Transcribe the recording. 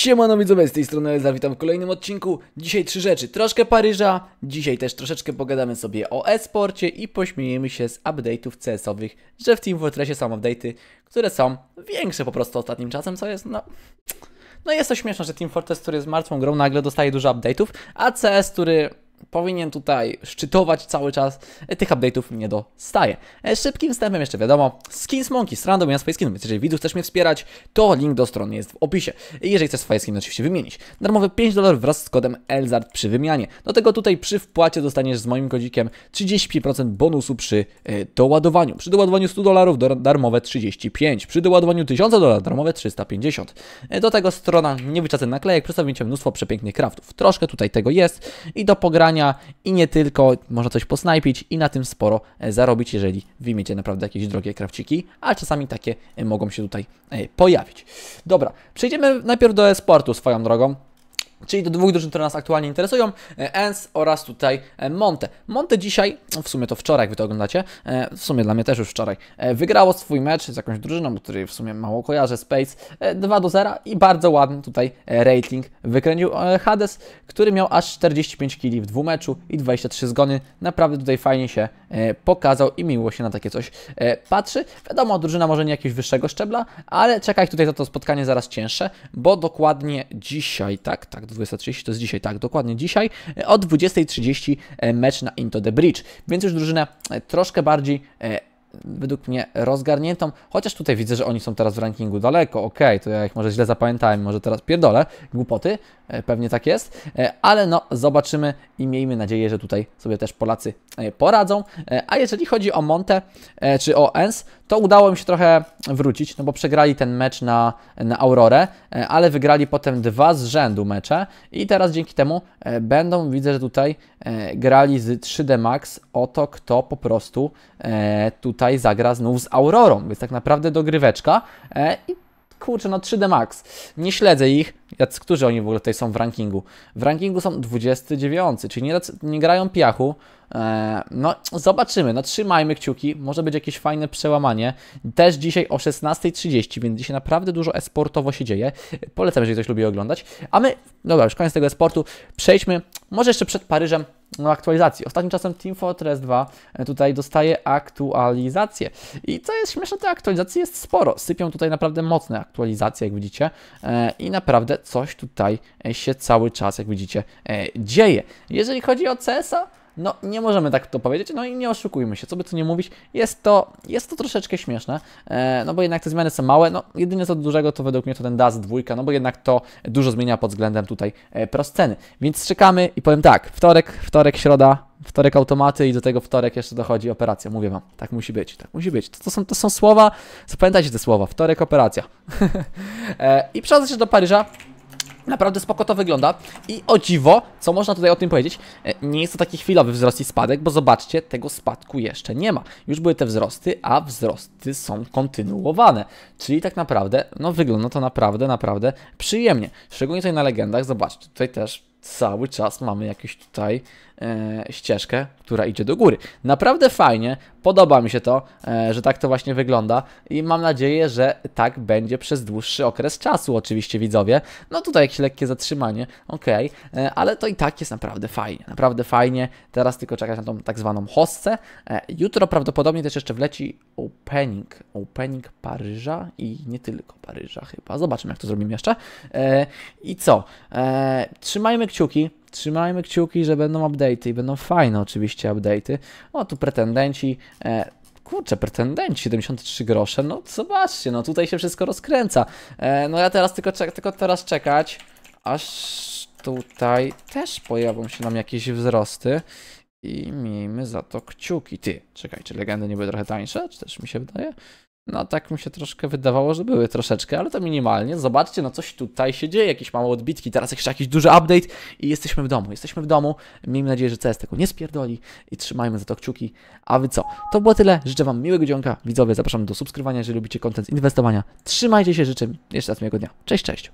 Siemano widzowie, z tej strony Elza, witam w kolejnym odcinku. Dzisiaj trzy rzeczy, troszkę Paryża, dzisiaj też troszeczkę pogadamy sobie o e-sporcie i pośmiejemy się z update'ów CS-owych, że w Team Fortressie są update'y, które są większe po prostu ostatnim czasem, co jest no... No jest to śmieszne, że Team Fortress, który jest martwą grą, nagle dostaje dużo update'ów, a CS, który powinien tutaj szczytować cały czas, e, tych update'ów nie dostaje. E, szybkim wstępem jeszcze wiadomo, Skins Monkey z random i swoje Kingdom, więc jeżeli widzów chcesz mnie wspierać, to link do strony jest w opisie. Jeżeli chcesz swoje skiny oczywiście wymienić. Darmowe 5 dolarów wraz z kodem ELZART przy wymianie. Do tego tutaj przy wpłacie dostaniesz z moim kodzikiem 35% bonusu przy e, doładowaniu. Przy doładowaniu 100 dolarów darmowe 35, przy doładowaniu 1000 dolarów darmowe 350. Do tego strona niewyczacen naklejek, przedstawicie mnóstwo przepięknych kraftów. Troszkę tutaj tego jest i do pogrania i nie tylko, można coś posnajpić i na tym sporo e, zarobić, jeżeli wyjmiecie naprawdę jakieś drogie krawciki, a czasami takie e, mogą się tutaj e, pojawić. Dobra, przejdziemy najpierw do e-sportu swoją drogą. Czyli do dwóch drużyn, które nas aktualnie interesują, Ens oraz tutaj e, Monte. Monte dzisiaj, no w sumie to wczoraj, jak wy to oglądacie, e, w sumie dla mnie też już wczoraj, e, wygrało swój mecz z jakąś drużyną, której w sumie mało kojarzę, Space, 2 do 0 i bardzo ładny tutaj rating wykręcił Hades, który miał aż 45 kili w meczu i 23 zgony. Naprawdę tutaj fajnie się pokazał i miło się na takie coś patrzy. Wiadomo, drużyna może nie jakiegoś wyższego szczebla, ale czekaj tutaj za to spotkanie zaraz cięższe, bo dokładnie dzisiaj, tak, tak, 20.30, to jest dzisiaj, tak, dokładnie dzisiaj, e, o 20.30 e, mecz na Into the Bridge. Więc już drużyna e, troszkę bardziej według mnie rozgarniętą, chociaż tutaj widzę, że oni są teraz w rankingu daleko, okej, okay, to ja ich może źle zapamiętałem, może teraz pierdolę, głupoty, e, pewnie tak jest, e, ale no zobaczymy i miejmy nadzieję, że tutaj sobie też Polacy e, poradzą, a jeżeli chodzi o Monte czy o Ens, to udało im się trochę wrócić, no bo przegrali ten mecz na, na Aurorę, ale wygrali potem dwa z rzędu mecze i teraz dzięki temu będą, widzę, że tutaj grali z 3D Max o to, kto po prostu tutaj tutaj zagra znów z Aurorą, więc tak naprawdę dogryweczka e, i kurczę, no 3D Max. Nie śledzę ich, jacy, którzy oni w ogóle tutaj są w rankingu. W rankingu są 29, czyli nie, nie grają piachu. E, no, zobaczymy, no trzymajmy kciuki, może być jakieś fajne przełamanie. Też dzisiaj o 16.30, więc dzisiaj naprawdę dużo esportowo się dzieje. Polecam, jeżeli ktoś lubi oglądać. A my, dobra, już koniec tego esportu, przejdźmy może jeszcze przed Paryżem no, aktualizacji. Ostatnim czasem Team Fortress 2 e, tutaj dostaje aktualizację. I co jest śmieszne, Te aktualizacji jest sporo. Sypią tutaj naprawdę mocne aktualizacje, jak widzicie. E, I naprawdę coś tutaj e, się cały czas, jak widzicie, dzieje. Jeżeli chodzi o CSA, no nie możemy tak to powiedzieć, no i nie oszukujmy się, co by tu nie mówić, jest to, jest to troszeczkę śmieszne, e, no bo jednak te zmiany są małe, no jedynie co dużego to według mnie to ten DAS dwójka, no bo jednak to dużo zmienia pod względem tutaj e, prosceny. Więc czekamy i powiem tak, wtorek, wtorek, środa, wtorek automaty i do tego wtorek jeszcze dochodzi operacja. Mówię wam, tak musi być, tak musi być. To, to, są, to są słowa, zapamiętajcie te słowa, wtorek operacja. e, I przechodzę się do Paryża, Naprawdę spoko to wygląda i o dziwo, co można tutaj o tym powiedzieć, e, nie jest to taki chwilowy wzrost i spadek, bo zobaczcie, tego spadku jeszcze nie ma. Już były te wzrosty, a wzrosty są kontynuowane, czyli tak naprawdę, no wygląda to naprawdę, naprawdę przyjemnie. Szczególnie tutaj na legendach, zobaczcie, tutaj też cały czas mamy jakąś tutaj e, ścieżkę, która idzie do góry. Naprawdę fajnie, podoba mi się to, e, że tak to właśnie wygląda i mam nadzieję, że tak będzie przez dłuższy okres czasu oczywiście widzowie. No tutaj jakieś lekkie zatrzymanie, ok, e, ale to i tak jest naprawdę fajnie, naprawdę fajnie. Teraz tylko czekać na tą tak zwaną hostce. jutro prawdopodobnie też jeszcze wleci opening, opening Paryża i nie tylko Paryża chyba. Zobaczymy jak to zrobimy jeszcze. E, I co? E, trzymajmy kciuki, trzymajmy kciuki, że będą update'y i będą fajne oczywiście update'y. O, tu pretendenci, e, kurczę, pretendenci 73 grosze, no zobaczcie, no tutaj się wszystko rozkręca. E, no ja teraz tylko, tylko teraz czekać, aż tutaj też pojawią się nam jakieś wzrosty. I miejmy za to kciuki. Ty, czekaj, czy legendy nie były trochę tańsze? Czy też mi się wydaje? No tak mi się troszkę wydawało, że były troszeczkę, ale to minimalnie. Zobaczcie, no coś tutaj się dzieje, jakieś małe odbitki, teraz jeszcze jakiś duży update i jesteśmy w domu. Jesteśmy w domu, miejmy nadzieję, że CS tego nie spierdoli i trzymajmy za to kciuki. A wy co? To było tyle, życzę wam miłego dzionka, widzowie, zapraszam do subskrybowania, jeżeli lubicie kontent inwestowania. Trzymajcie się, życzę jeszcze raz miłego dnia. Cześć, cześć!